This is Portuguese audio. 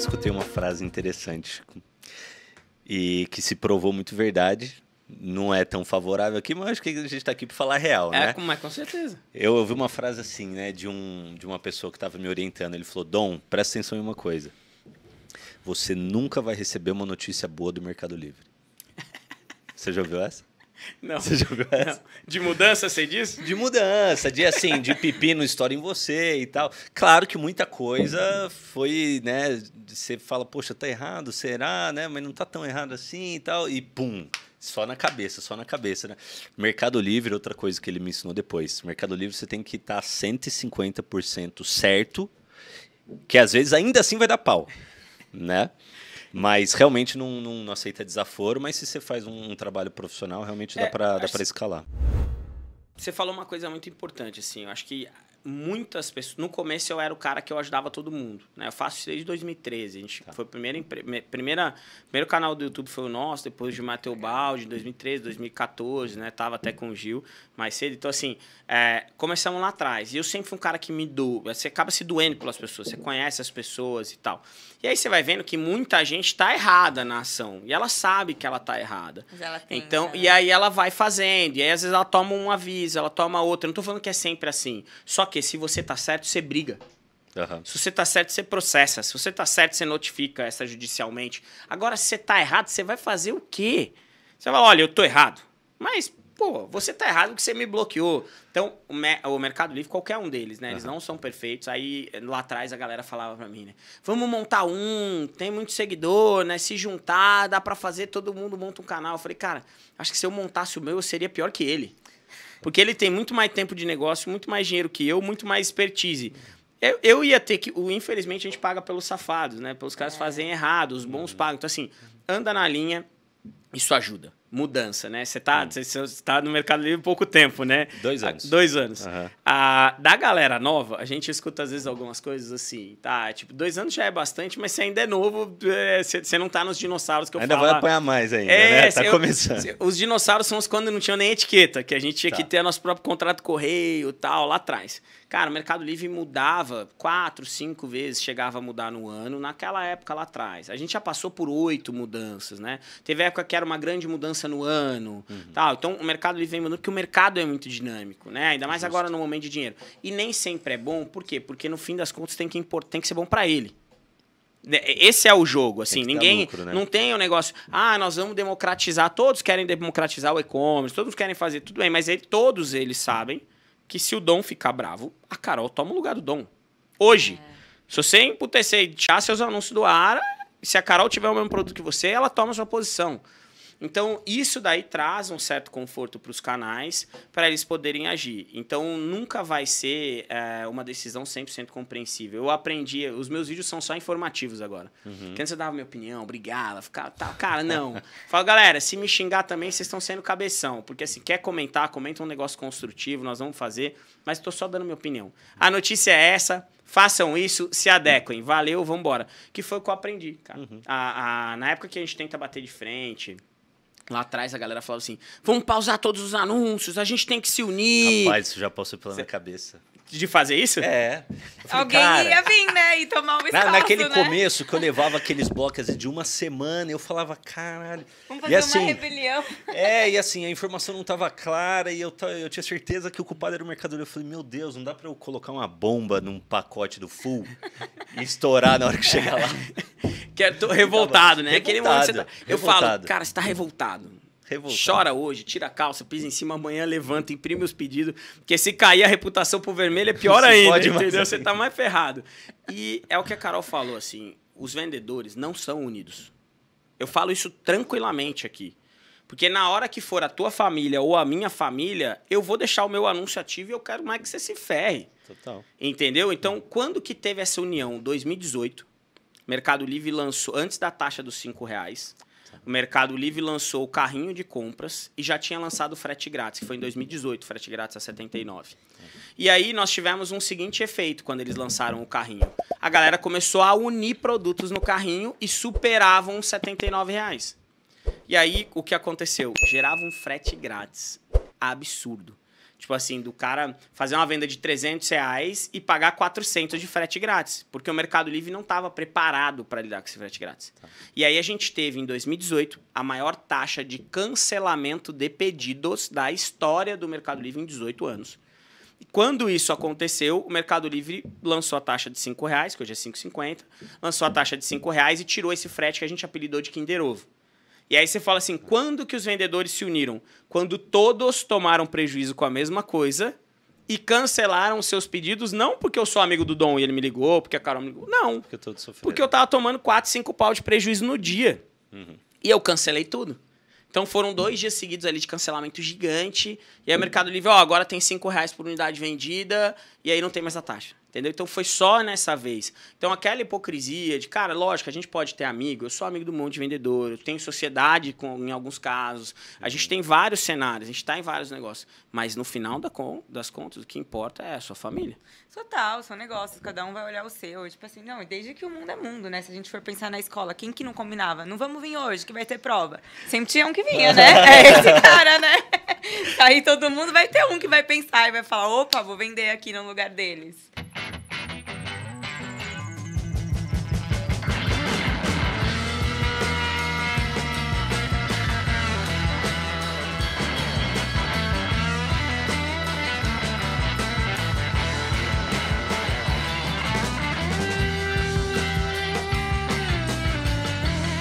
escutei uma frase interessante e que se provou muito verdade. Não é tão favorável aqui, mas acho que a gente está aqui para falar real, é, né? É, com certeza. Eu ouvi uma frase assim, né, de, um, de uma pessoa que estava me orientando. Ele falou: Dom, presta atenção em uma coisa. Você nunca vai receber uma notícia boa do Mercado Livre. Você já ouviu essa? Não. Você jogou essa? Não. De mudança, você disso De mudança, de assim, de pepino história em você e tal. Claro que muita coisa foi, né? Você fala, poxa, tá errado, será, né? Mas não tá tão errado assim e tal. E pum, só na cabeça, só na cabeça, né? Mercado Livre, outra coisa que ele me ensinou depois. Mercado Livre você tem que tá estar 150% certo, que às vezes ainda assim vai dar pau, né? Mas realmente não, não, não, aceita desaforo, mas se você faz um, um trabalho profissional, realmente é, dá para escalar. Você falou uma coisa muito importante, assim, eu acho que muitas pessoas. No começo eu era o cara que eu ajudava todo mundo. Né? Eu faço isso desde 2013. A gente tá. foi primeira, empre... primeira primeiro canal do YouTube foi o nosso, depois de Mateu Balde, 2013, 2014, né? Tava até com o Gil mais cedo. Então, assim, é, começamos lá atrás. E eu sempre fui um cara que me dou. Você acaba se doendo pelas pessoas, você conhece as pessoas e tal. E aí você vai vendo que muita gente está errada na ação. E ela sabe que ela está errada. Mas ela tem, então, né? e aí ela vai fazendo. E aí, às vezes, ela toma um aviso, ela toma outro. Eu não estou falando que é sempre assim. Só que se você tá certo, você briga. Uhum. Se você tá certo, você processa. Se você tá certo, você notifica essa judicialmente. Agora, se você tá errado, você vai fazer o quê? Você vai, olha, eu tô errado. Mas, pô, você tá errado que você me bloqueou. Então, o, me o Mercado Livre, qualquer um deles, né? Eles não são perfeitos. Aí, lá atrás, a galera falava pra mim, né? Vamos montar um, tem muito seguidor, né? Se juntar, dá para fazer, todo mundo monta um canal. Eu falei, cara, acho que se eu montasse o meu, eu seria pior que ele. Porque ele tem muito mais tempo de negócio, muito mais dinheiro que eu, muito mais expertise. Eu, eu ia ter que. O, infelizmente, a gente paga pelos safados, né? Pelos caras é. fazem errado, os bons é. pagam. Então, assim, anda na linha, isso ajuda mudança, né? Você está hum. tá no Mercado Livre pouco tempo, né? Dois anos. Dois anos. Uhum. Ah, da galera nova, a gente escuta às vezes algumas coisas assim, tá? Tipo, dois anos já é bastante, mas você ainda é novo, é, você não está nos dinossauros que eu ainda falo. Ainda vai apanhar mais ainda, né? é, né? Tá eu, começando. Os dinossauros são os quando não tinham nem etiqueta, que a gente tinha tá. que ter nosso próprio contrato correio e tal, lá atrás. Cara, o Mercado Livre mudava quatro, cinco vezes, chegava a mudar no ano, naquela época lá atrás. A gente já passou por oito mudanças, né? Teve época que era uma grande mudança no ano, uhum. tal. Então, o Mercado Livre vem mudando, porque o mercado é muito dinâmico, né? Ainda mais Justo. agora no momento de dinheiro. E nem sempre é bom, por quê? Porque no fim das contas tem que, import... tem que ser bom para ele. Né? Esse é o jogo, assim, ninguém lucro, né? não tem o um negócio. Ah, nós vamos democratizar, todos querem democratizar o e-commerce, todos querem fazer tudo bem, mas ele, todos eles sabem que se o Dom ficar bravo, a Carol toma o lugar do Dom. Hoje. É. Se você emputecer e tirar seus anúncios do ar, se a Carol tiver o mesmo produto que você, ela toma sua posição. Então, isso daí traz um certo conforto para os canais, para eles poderem agir. Então, nunca vai ser é, uma decisão 100% compreensível. Eu aprendi, os meus vídeos são só informativos agora. Uhum. Porque antes eu dava minha opinião, brigava, ficava tal. Tá, cara, não. Fala, galera, se me xingar também, vocês estão sendo cabeção. Porque, assim, quer comentar, comenta um negócio construtivo, nós vamos fazer, mas estou só dando minha opinião. A notícia é essa, façam isso, se adequem. Valeu, vambora. embora. Que foi o que eu aprendi, cara. Uhum. A, a, na época que a gente tenta bater de frente, Lá atrás a galera falava assim: vamos pausar todos os anúncios, a gente tem que se unir. Rapaz, isso já passou pela minha cabeça. De fazer isso? É. Falei, Alguém cara, ia vir, né? E tomar um espaço, na, Naquele né? começo que eu levava aqueles blocos de uma semana, eu falava, caralho. Vamos fazer e, assim, uma rebelião. É, e assim, a informação não estava clara e eu, eu tinha certeza que o culpado era o mercador. Eu falei, meu Deus, não dá para eu colocar uma bomba num pacote do full e estourar na hora que chegar lá. que é revoltado, né? Revoltado, é Aquele momento você tá... Eu revoltado. falo, cara, você tá revoltado. Revoltado. Chora hoje, tira a calça, pisa em cima, amanhã levanta, imprime os pedidos, porque se cair a reputação pro vermelho é pior ainda, entendeu? Você tá mais ferrado. E é o que a Carol falou, assim, os vendedores não são unidos. Eu falo isso tranquilamente aqui. Porque na hora que for a tua família ou a minha família, eu vou deixar o meu anúncio ativo e eu quero mais que você se ferre. Total. Entendeu? Então, quando que teve essa união? 2018. Mercado Livre lançou, antes da taxa dos cinco reais, o Mercado Livre lançou o carrinho de compras e já tinha lançado o frete grátis, que foi em 2018, frete grátis a 79. E aí nós tivemos um seguinte efeito quando eles lançaram o carrinho. A galera começou a unir produtos no carrinho e superavam os 79 reais. E aí o que aconteceu? Gerava um frete grátis absurdo. Tipo assim, do cara fazer uma venda de 300 reais e pagar 400 de frete grátis, porque o Mercado Livre não estava preparado para lidar com esse frete grátis. Tá. E aí a gente teve, em 2018, a maior taxa de cancelamento de pedidos da história do Mercado Livre em 18 anos. E quando isso aconteceu, o Mercado Livre lançou a taxa de R$ reais, que hoje é 5,50, lançou a taxa de R$ reais e tirou esse frete que a gente apelidou de Kinder Ovo. E aí você fala assim: quando que os vendedores se uniram? Quando todos tomaram prejuízo com a mesma coisa e cancelaram seus pedidos, não porque eu sou amigo do Dom e ele me ligou, porque a Carol me ligou. Não. Porque, porque eu tava tomando 4, 5 pau de prejuízo no dia. Uhum. E eu cancelei tudo. Então foram dois dias seguidos ali de cancelamento gigante. E aí o Mercado Livre, ó, agora tem cinco reais por unidade vendida, e aí não tem mais a taxa. Entendeu? Então foi só nessa vez. Então aquela hipocrisia de, cara, lógico, a gente pode ter amigo, eu sou amigo do mundo de vendedor, eu tenho sociedade com, em alguns casos, a gente tem vários cenários, a gente está em vários negócios. Mas no final da das contas, o que importa é a sua família. Total, são negócios, cada um vai olhar o seu. Tipo assim, não, desde que o mundo é mundo, né? Se a gente for pensar na escola, quem que não combinava? Não vamos vir hoje, que vai ter prova. Sempre tinha um que que vinha, né? É esse cara, né? Aí todo mundo vai ter um que vai pensar e vai falar: opa, vou vender aqui no lugar deles.